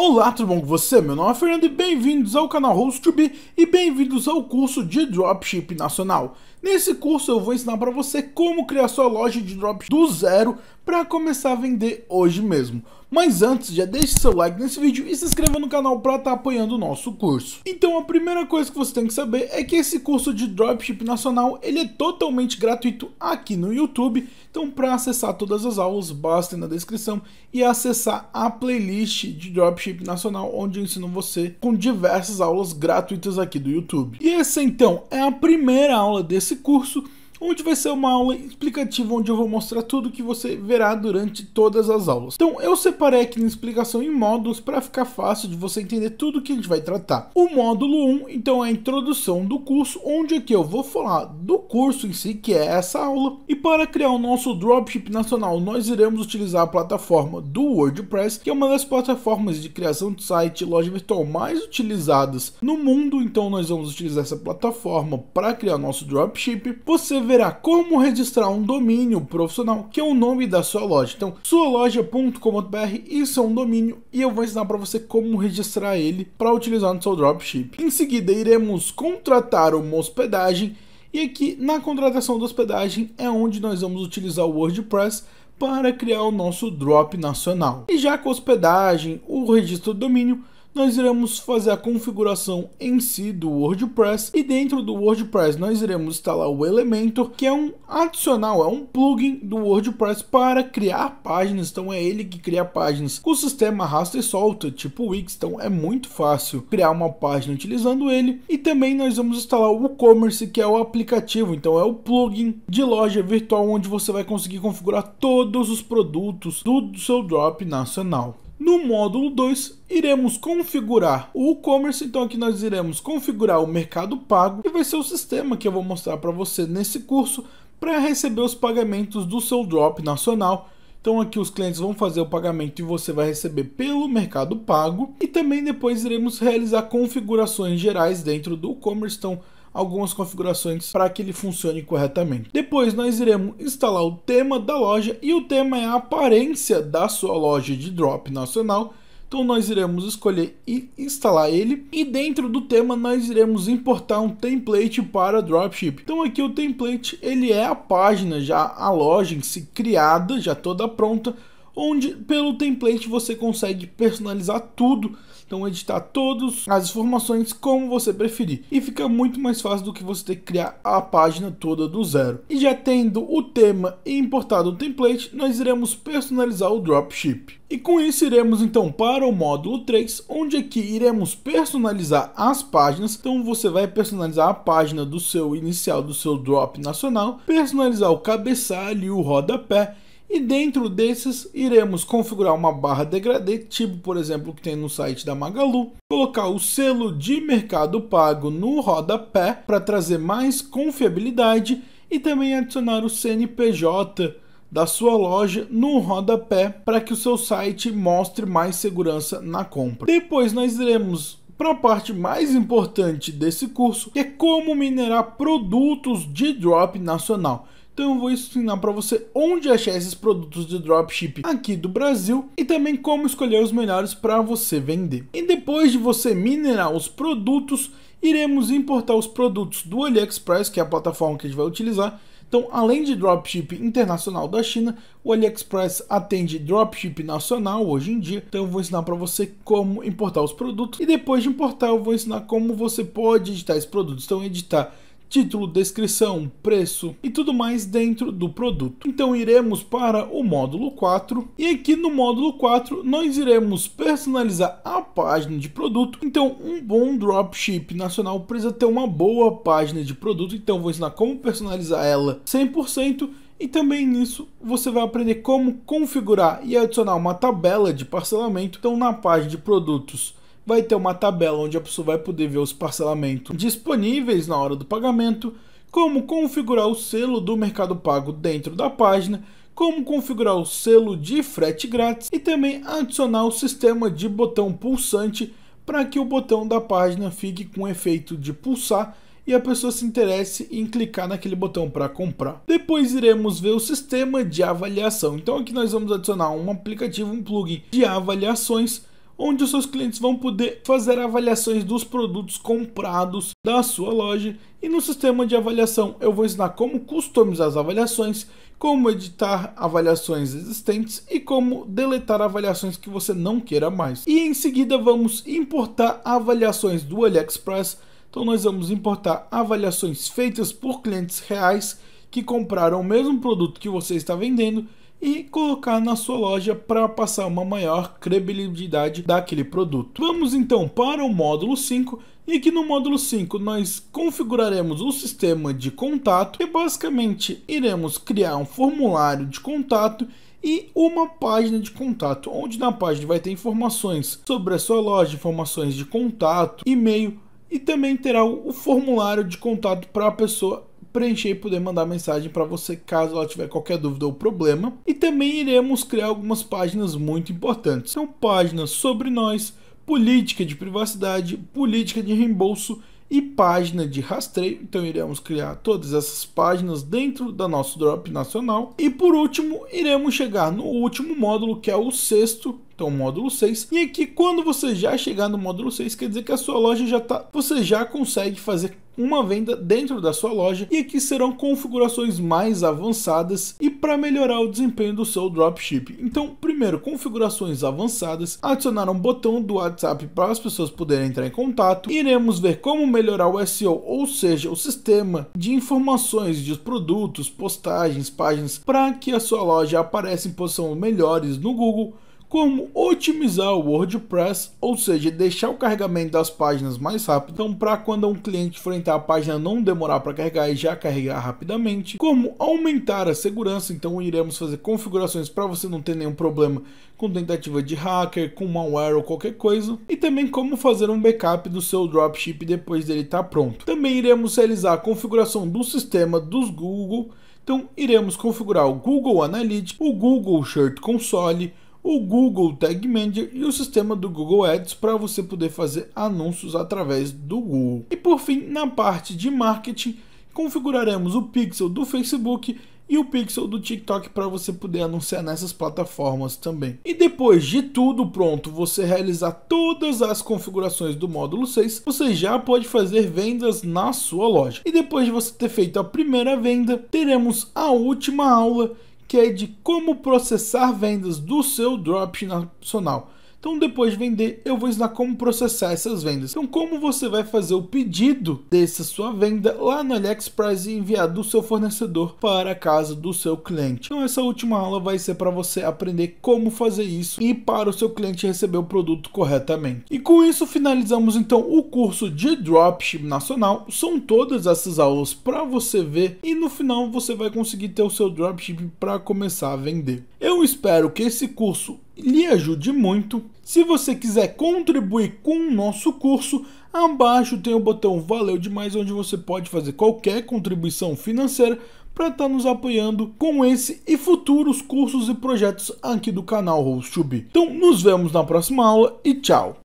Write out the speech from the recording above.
Olá, tudo bom com você? Meu nome é Fernando e bem-vindos ao canal Host2B e bem-vindos ao curso de Dropship Nacional. Nesse curso eu vou ensinar para você como criar sua loja de drops do zero para começar a vender hoje mesmo. Mas antes, já deixe seu like nesse vídeo e se inscreva no canal para estar tá apoiando o nosso curso. Então a primeira coisa que você tem que saber é que esse curso de Dropship Nacional ele é totalmente gratuito aqui no YouTube. Então para acessar todas as aulas, basta ir na descrição e acessar a playlist de Dropship Nacional, onde eu ensino você com diversas aulas gratuitas aqui do YouTube. E essa então é a primeira aula desse esse curso onde vai ser uma aula explicativa onde eu vou mostrar tudo que você verá durante todas as aulas. Então eu separei aqui na explicação em módulos para ficar fácil de você entender tudo que a gente vai tratar. O módulo 1, então é a introdução do curso, onde aqui eu vou falar do curso em si, que é essa aula. E para criar o nosso dropship nacional, nós iremos utilizar a plataforma do WordPress, que é uma das plataformas de criação de site e loja virtual mais utilizadas no mundo. Então nós vamos utilizar essa plataforma para criar nosso dropship. Você verá como registrar um domínio profissional, que é o nome da sua loja. Então, sualoja.com.br, isso é um domínio e eu vou ensinar para você como registrar ele para utilizar no seu dropship. Em seguida, iremos contratar uma hospedagem e aqui na contratação da hospedagem é onde nós vamos utilizar o WordPress para criar o nosso drop nacional. E já com a hospedagem, o registro do domínio, nós iremos fazer a configuração em si do WordPress e dentro do WordPress nós iremos instalar o Elementor, que é um adicional, é um plugin do WordPress para criar páginas, então é ele que cria páginas com o sistema arrasta e solta, tipo Wix, então é muito fácil criar uma página utilizando ele e também nós vamos instalar o WooCommerce, que é o aplicativo, então é o plugin de loja virtual onde você vai conseguir configurar todos os produtos do seu drop nacional. No módulo 2, iremos configurar o e-commerce. Então aqui nós iremos configurar o mercado pago, que vai ser o sistema que eu vou mostrar para você nesse curso para receber os pagamentos do seu drop nacional. Então aqui os clientes vão fazer o pagamento e você vai receber pelo Mercado Pago. E também depois iremos realizar configurações gerais dentro do e-commerce. Então algumas configurações para que ele funcione corretamente. Depois nós iremos instalar o tema da loja e o tema é a aparência da sua loja de drop nacional. Então nós iremos escolher e instalar ele e dentro do tema nós iremos importar um template para dropship. Então aqui o template ele é a página já a loja em si criada, já toda pronta onde pelo template você consegue personalizar tudo, então editar todas as informações como você preferir. E fica muito mais fácil do que você ter que criar a página toda do zero. E já tendo o tema e importado o template, nós iremos personalizar o dropship. E com isso iremos então para o módulo 3, onde aqui iremos personalizar as páginas. Então você vai personalizar a página do seu inicial do seu drop nacional, personalizar o cabeçalho e o rodapé e dentro desses, iremos configurar uma barra degradê, tipo por exemplo que tem no site da Magalu, colocar o selo de mercado pago no rodapé para trazer mais confiabilidade e também adicionar o CNPJ da sua loja no rodapé para que o seu site mostre mais segurança na compra. Depois nós iremos para a parte mais importante desse curso, que é como minerar produtos de drop nacional. Então eu vou ensinar para você onde achar esses produtos de dropship aqui do Brasil e também como escolher os melhores para você vender. E depois de você minerar os produtos, iremos importar os produtos do AliExpress, que é a plataforma que a gente vai utilizar, então, além de dropship internacional da China, o AliExpress atende dropship nacional hoje em dia. Então, eu vou ensinar para você como importar os produtos e depois de importar, eu vou ensinar como você pode editar esses produtos. Então, editar título, descrição, preço e tudo mais dentro do produto. Então iremos para o módulo 4 e aqui no módulo 4 nós iremos personalizar a página de produto. Então um bom dropship nacional precisa ter uma boa página de produto, então vou ensinar como personalizar ela 100% e também nisso você vai aprender como configurar e adicionar uma tabela de parcelamento. Então na página de produtos vai ter uma tabela onde a pessoa vai poder ver os parcelamentos disponíveis na hora do pagamento, como configurar o selo do Mercado Pago dentro da página, como configurar o selo de frete grátis e também adicionar o sistema de botão pulsante para que o botão da página fique com efeito de pulsar e a pessoa se interesse em clicar naquele botão para comprar. Depois iremos ver o sistema de avaliação. Então aqui nós vamos adicionar um aplicativo, um plugin de avaliações onde os seus clientes vão poder fazer avaliações dos produtos comprados da sua loja. E no sistema de avaliação eu vou ensinar como customizar as avaliações, como editar avaliações existentes e como deletar avaliações que você não queira mais. E em seguida vamos importar avaliações do AliExpress. Então nós vamos importar avaliações feitas por clientes reais que compraram o mesmo produto que você está vendendo e colocar na sua loja para passar uma maior credibilidade daquele produto. Vamos então para o módulo 5 e aqui no módulo 5 nós configuraremos o sistema de contato e basicamente iremos criar um formulário de contato e uma página de contato, onde na página vai ter informações sobre a sua loja, informações de contato, e-mail e também terá o formulário de contato para a pessoa preencher e poder mandar mensagem para você caso ela tiver qualquer dúvida ou problema. E também iremos criar algumas páginas muito importantes. São páginas sobre nós, política de privacidade, política de reembolso e página de rastreio. Então iremos criar todas essas páginas dentro da nosso drop nacional. E por último, iremos chegar no último módulo, que é o sexto, então módulo 6. E aqui quando você já chegar no módulo 6, quer dizer que a sua loja já está, você já consegue fazer uma venda dentro da sua loja e aqui serão configurações mais avançadas e para melhorar o desempenho do seu dropship. Então, primeiro, configurações avançadas, adicionar um botão do WhatsApp para as pessoas poderem entrar em contato, iremos ver como melhorar o SEO, ou seja, o sistema de informações de produtos, postagens, páginas, para que a sua loja apareça em posições melhores no Google, como otimizar o WordPress, ou seja, deixar o carregamento das páginas mais rápido, então para quando um cliente enfrentar a página não demorar para carregar e já carregar rapidamente, como aumentar a segurança, então iremos fazer configurações para você não ter nenhum problema com tentativa de hacker, com malware ou qualquer coisa, e também como fazer um backup do seu dropship depois dele estar tá pronto. Também iremos realizar a configuração do sistema dos Google, então iremos configurar o Google Analytics, o Google Shirt Console, o Google Tag Manager e o sistema do Google Ads para você poder fazer anúncios através do Google. E por fim, na parte de marketing, configuraremos o pixel do Facebook e o pixel do TikTok para você poder anunciar nessas plataformas também. E depois de tudo pronto, você realizar todas as configurações do módulo 6, você já pode fazer vendas na sua loja. E depois de você ter feito a primeira venda, teremos a última aula que é de como processar vendas do seu dropshipping nacional. Então, depois de vender, eu vou ensinar como processar essas vendas. Então, como você vai fazer o pedido dessa sua venda lá no AliExpress e enviar do seu fornecedor para a casa do seu cliente. Então, essa última aula vai ser para você aprender como fazer isso e para o seu cliente receber o produto corretamente. E com isso, finalizamos então o curso de Dropship Nacional. São todas essas aulas para você ver e no final você vai conseguir ter o seu dropship para começar a vender. Eu espero que esse curso lhe ajude muito. Se você quiser contribuir com o nosso curso, abaixo tem o botão Valeu Demais, onde você pode fazer qualquer contribuição financeira para estar tá nos apoiando com esse e futuros cursos e projetos aqui do canal host Então, nos vemos na próxima aula e tchau!